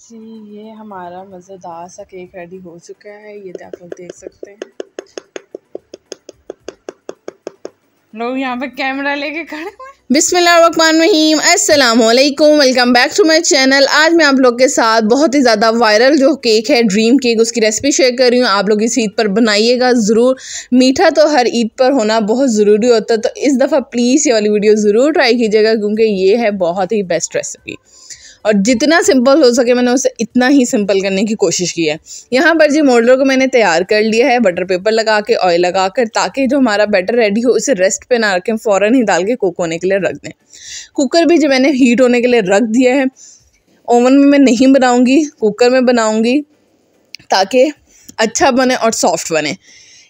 जी ये हमारा मज़ेदार सा केक रेडी हो चुका है ये तो आप लोग देख सकते हैं लोग यहाँ पे कैमरा लेके खड़े हुए बिसमीम अस्सलाम वालेकुम welcome back to my channel आज मैं आप लोग के साथ बहुत ही ज़्यादा वायरल जो केक है ड्रीम केक उसकी रेसिपी शेयर कर रही हूँ आप लोग इस ईद पर बनाइएगा ज़रूर मीठा तो हर ईद पर होना बहुत ज़रूरी होता है तो इस दफ़ा प्लीज़ ये वाली वीडियो ज़रूर ट्राई कीजिएगा क्योंकि ये है बहुत ही बेस्ट रेसिपी और जितना सिंपल हो सके मैंने उसे इतना ही सिंपल करने की कोशिश की है यहाँ पर जी मोल्डर को मैंने तैयार कर लिया है बटर पेपर लगा के ऑयल लगा कर ताकि जो हमारा बैटर रेडी हो उसे रेस्ट पे ना रखें फ़ौर ही डाल के कुक होने के लिए रख दें कुकर भी जो मैंने हीट होने के लिए रख दिया है ओवन में मैं नहीं बनाऊँगी कुकर में बनाऊँगी ताकि अच्छा बने और सॉफ्ट बने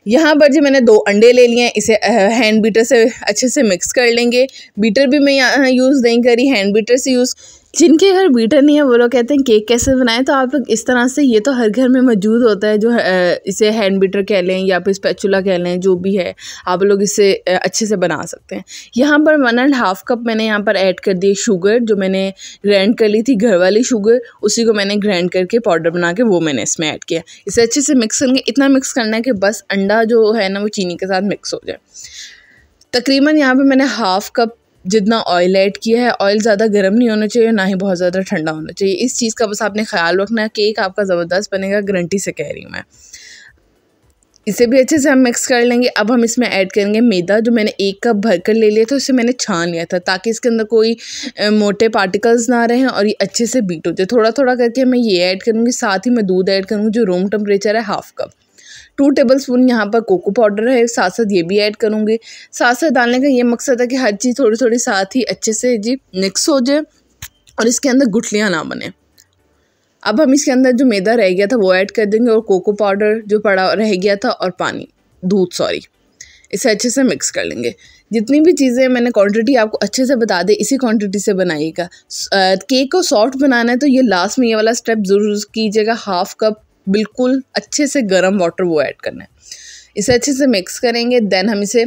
यहाँ पर जो मैंने दो अंडे ले लिए हैं इसे हैंड बीटर से अच्छे से मिक्स कर लेंगे बीटर भी मैं यहाँ यूज़ नहीं करी हैंड बीटर से यूज़ जिनके घर बीटर नहीं है वो लोग कहते हैं केक कैसे बनाएं तो आप लोग इस तरह से ये तो हर घर में मौजूद होता है जो इसे हैंड बीटर कह लें या फिर स्पैचुला कह लें जो भी है आप लोग इसे अच्छे से बना सकते हैं यहाँ पर वन एंड हाफ़ कप मैंने यहाँ पर ऐड कर दिए शुगर जो मैंने ग्रैंड कर ली थी घर वाली शुगर उसी को मैंने ग्रैंड करके पाउडर बना के वो मैंने इसमें ऐड किया इसे अच्छे से मिक्स करेंगे इतना मिक्स करना है कि बस अंडा जो है ना वो चीनी के साथ मिक्स हो जाए तकरीबन यहाँ पर मैंने हाफ़ कप जितना ऑयल ऐड किया है ऑयल ज़्यादा गर्म नहीं होना चाहिए ना ही बहुत ज़्यादा ठंडा होना चाहिए इस चीज़ का बस आपने ख्याल रखना है केक आपका ज़बरदस्त बनेगा गारंटी से कह रही हूँ मैं इसे भी अच्छे से हम मिक्स कर लेंगे अब हम इसमें ऐड करेंगे मैदा जो मैंने एक कप भर कर ले लिया था उसे मैंने छान लिया था ताकि इसके अंदर कोई मोटे पार्टिकल्स ना रहें और ये अच्छे से बीट हो जाए थोड़ा थोड़ा करके मैं ये ऐड करूँगी साथ ही मैं दूध ऐड करूँगी जो रूम टेम्परेचर है half cup two tablespoon यहाँ पर कोको पाउडर है साथ साथ ये भी ऐड करूँगी साथ साथ डालने का ये मकसद है कि हर चीज़ थोड़ी थोड़ी साथ ही अच्छे से जी मिक्स हो जाए और इसके अंदर गुठलियाँ ना बने अब हम इसके अंदर जो मैदा रह गया था वो ऐड कर देंगे और कोको पाउडर जो पड़ा रह गया था और पानी दूध सॉरी इसे अच्छे से मिक्स कर लेंगे जितनी भी चीज़ें मैंने क्वांटिटी आपको अच्छे से बता दे इसी क्वांटिटी से बनाइएगा केक को सॉफ्ट बनाना है तो ये लास्ट में ये वाला स्टेप ज़रूर कीजिएगा हाफ कप बिल्कुल अच्छे से गर्म वाटर वो ऐड करना है इसे अच्छे से मिक्स करेंगे देन हम इसे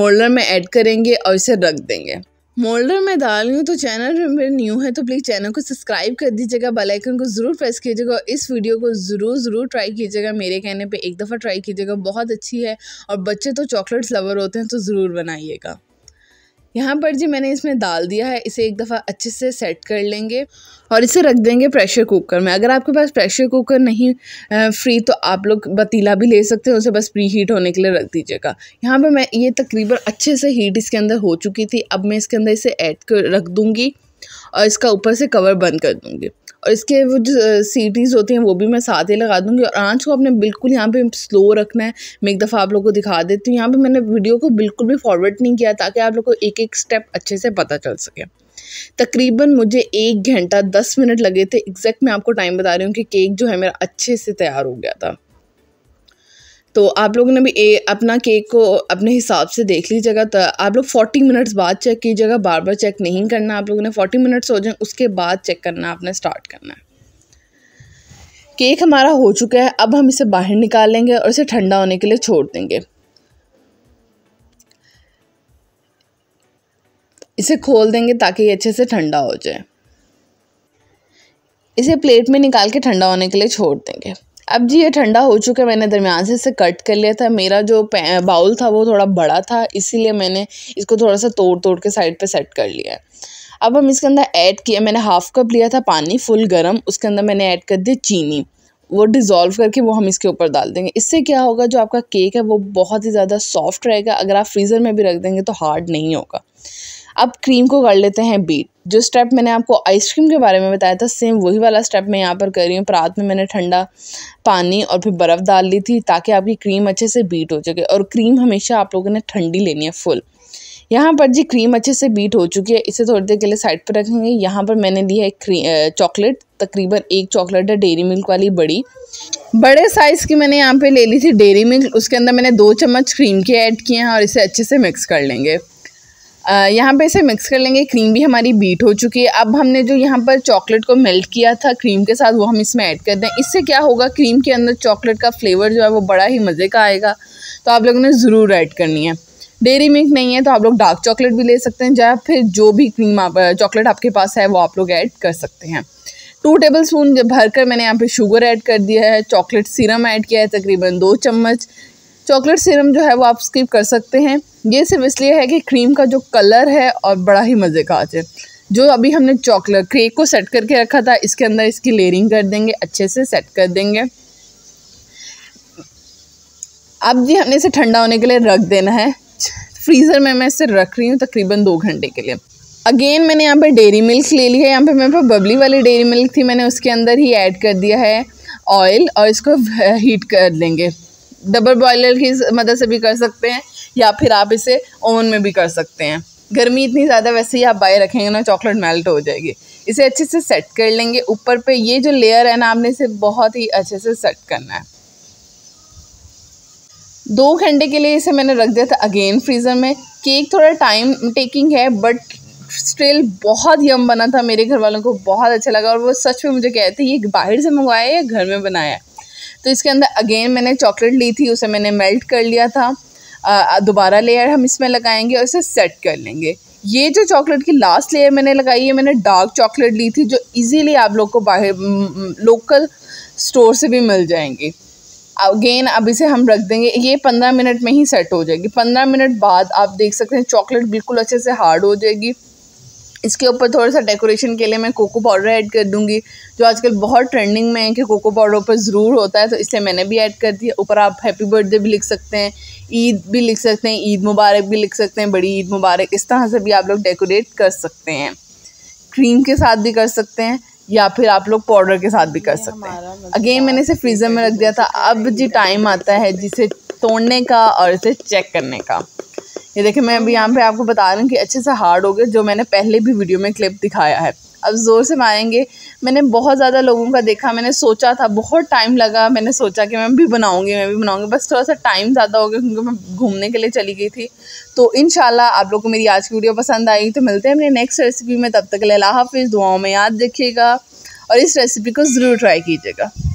मोल्डर में ऐड करेंगे और इसे रख देंगे मोल्डर में डाल रही हूँ तो चैनल मेरे न्यू है तो प्लीज़ चैनल को सब्सक्राइब कर दीजिएगा बेल आइकन को ज़रूर प्रेस कीजिएगा और इस वीडियो को ज़रूर ज़रूर ट्राई कीजिएगा मेरे कहने पे एक दफ़ा ट्राई कीजिएगा बहुत अच्छी है और बच्चे तो चॉकलेट्स लवर होते हैं तो ज़रूर बनाइएगा यहाँ पर जी मैंने इसमें दाल दिया है इसे एक दफ़ा अच्छे से सेट कर लेंगे और इसे रख देंगे प्रेशर कुकर में अगर आपके पास प्रेशर कुकर नहीं फ्री तो आप लोग पतीला भी ले सकते हैं उसे बस प्री हीट होने के लिए रख दीजिएगा यहाँ पर मैं ये तकरीबन अच्छे से हीट इसके अंदर हो चुकी थी अब मैं इसके अंदर इसे ऐड कर रख दूँगी और इसका ऊपर से कवर बंद कर दूँगी और इसके वो जो सीटीज़ होती हैं वो भी मैं साथ ही लगा दूँगी और आँच को आपने बिल्कुल यहाँ पे स्लो रखना है मैं एक दफ़ा आप लोगों को दिखा देती हूँ यहाँ पे मैंने वीडियो को बिल्कुल भी फॉरवर्ड नहीं किया ताकि आप लोग को एक एक स्टेप अच्छे से पता चल सके तकरीबन मुझे एक घंटा दस मिनट लगे थे एग्जैक्ट मैं आपको टाइम बता रही हूँ कि केक जो है मेरा अच्छे से तैयार हो गया था तो आप लोगों ने भी ए, अपना केक को अपने हिसाब से देख लीजिएगा तो आप लोग 40 मिनट्स बाद चेक कीजिएगा बार बार चेक नहीं करना आप लोगों ने 40 मिनट्स हो जाए उसके बाद चेक करना आपने स्टार्ट करना है केक हमारा हो चुका है अब हम इसे बाहर निकालेंगे और इसे ठंडा होने के लिए छोड़ देंगे इसे खोल देंगे ताकि ये अच्छे से ठंडा हो जाए इसे प्लेट में निकाल के ठंडा होने के लिए छोड़ देंगे अब जी ये ठंडा हो चुका है मैंने दरमियान से इसे कट कर लिया था मेरा जो बाउल था वो थोड़ा बड़ा था इसीलिए मैंने इसको थोड़ा सा तोड़ तोड़ के साइड पे सेट कर लिया है अब हम इसके अंदर ऐड किया मैंने हाफ़ कप लिया था पानी फुल गरम उसके अंदर मैंने ऐड कर दिया चीनी वो डिज़ोल्व करके वो हम इसके ऊपर डाल देंगे इससे क्या होगा जो आपका केक है वो बहुत ही ज़्यादा सॉफ्ट रहेगा अगर आप फ्रीज़र में भी रख देंगे तो हार्ड नहीं होगा अब क्रीम को कर लेते हैं बीट जो स्टेप मैंने आपको आइसक्रीम के बारे में बताया था सेम वही वाला स्टेप मैं यहाँ पर कर रही हूँ रात में मैंने ठंडा पानी और फिर बर्फ़ डाल ली थी ताकि आपकी क्रीम अच्छे से बीट हो सके और क्रीम हमेशा आप लोगों ने ठंडी लेनी है फुल यहाँ पर जी क्रीम अच्छे से बीट हो चुकी है इसे थोड़ी देर के लिए साइड पर रखेंगे यहाँ पर मैंने ली है चॉकलेट तकरीबन एक चॉकलेट है डेरी मिल्क वाली बड़ी बड़े साइज़ की मैंने यहाँ पे ले ली थी डेरी मिल्क उसके अंदर मैंने दो चम्मच क्रीम के ऐड किए हैं और इसे अच्छे से मिक्स कर लेंगे यहाँ पे इसे मिक्स कर लेंगे क्रीम भी हमारी बीट हो चुकी है अब हमने जो यहाँ पर चॉकलेट को मेल्ट किया था क्रीम के साथ वो हम इसमें ऐड कर दें इससे क्या होगा क्रीम के अंदर चॉकलेट का फ्लेवर जो है वो बड़ा ही मज़े का आएगा तो आप लोगों ने ज़रूर ऐड करनी है डेयरी मिल्क नहीं है तो आप लोग डार्क चॉकलेट भी ले सकते हैं या फिर जो भी क्रीम आप चॉकलेट आपके पास है वो आप लोग ऐड कर सकते हैं टू टेबल स्पून भर कर मैंने यहाँ पे शुगर ऐड कर दिया है चॉकलेट सीरम ऐड किया है तकरीबन दो चम्मच चॉकलेट सिरम जो है वो आप स्किप कर सकते हैं ये सिर्फ इसलिए है कि क्रीम का जो कलर है और बड़ा ही मज़े का आ जाए जो अभी हमने चॉकलेट क्रेक को सेट करके रखा था इसके अंदर इसकी लेयरिंग कर देंगे अच्छे से सेट कर देंगे अब जी हमने इसे ठंडा होने के लिए रख देना है फ्रीज़र में मैं इसे रख रही हूँ तकरीबन दो घंटे के लिए अगेन मैंने यहाँ पर डेरी मिल्क ले ली है यहाँ पर मेरे पास बबली वाली डेरी मिल्क थी मैंने उसके अंदर ही ऐड कर दिया है ऑयल और इसको हीट कर लेंगे डबल बॉयलर की मदद से भी कर सकते हैं या फिर आप इसे ओवन में भी कर सकते हैं गर्मी इतनी ज़्यादा वैसे ही आप बाय रखेंगे ना चॉकलेट मेल्ट हो जाएगी इसे अच्छे से सेट कर लेंगे ऊपर पे ये जो लेयर है ना आपने इसे बहुत ही अच्छे से सेट करना है दो घंटे के लिए इसे मैंने रख दिया था अगेन फ्रीज़र में केक थोड़ा टाइम टेकिंग है बट स्टिल बहुत यम बना था मेरे घर वालों को बहुत अच्छा लगा और वो सच में मुझे कहते हैं ये बाहर से मंगवाया है या घर में बनाया है तो इसके अंदर अगेन मैंने चॉकलेट ली थी उसे मैंने मेल्ट कर लिया था दोबारा लेयर हम इसमें लगाएंगे और इसे सेट कर लेंगे ये जो चॉकलेट की लास्ट लेयर मैंने लगाई है मैंने डार्क चॉकलेट ली थी जो इजीली आप लोग को बाहर लोकल स्टोर से भी मिल जाएंगी अगेन अब इसे हम रख देंगे ये पंद्रह मिनट में ही सेट हो जाएगी पंद्रह मिनट बाद आप देख सकते हैं चॉकलेट बिल्कुल अच्छे से हार्ड हो जाएगी इसके ऊपर थोड़ा सा डेकोरेशन के लिए मैं कोको पाउडर ऐड कर दूंगी जो आजकल बहुत ट्रेंडिंग में है कि कोको पाउडर ऊपर ज़रूर होता है तो इसलिए मैंने भी ऐड कर दिया ऊपर आप हैप्पी बर्थडे भी लिख सकते हैं ईद भी लिख सकते हैं ईद मुबारक भी लिख सकते हैं बड़ी ईद मुबारक इस तरह से भी आप लोग डेकोरेट कर सकते हैं क्रीम के साथ भी कर सकते हैं या फिर आप लोग पाउडर के साथ भी कर सकते हैं अगेन मतलब मैंने इसे फ्रीज़र में रख दिया था अब जी टाइम आता है जिसे तोड़ने का और इसे चेक करने का ये देखिए मैं अभी यहाँ पे आपको बता रही हूँ कि अच्छे से हार्ड हो गए जो मैंने पहले भी वीडियो में क्लिप दिखाया है अब ज़ोर से मारेंगे मैंने बहुत ज़्यादा लोगों का देखा मैंने सोचा था बहुत टाइम लगा मैंने सोचा कि मैं भी बनाऊँगी मैं भी बनाऊँगी बस थोड़ा सा टाइम ज़्यादा हो गया क्योंकि मैं घूमने के लिए चली गई थी तो इन आप लोग को मेरी आज की वीडियो पसंद आई तो मिलते हैं अपने नेक्स्ट रेसिपी में तब तक लाला हाफिज़ दुआओं में याद रखिएगा और इस रेसिपी को ज़रूर ट्राई कीजिएगा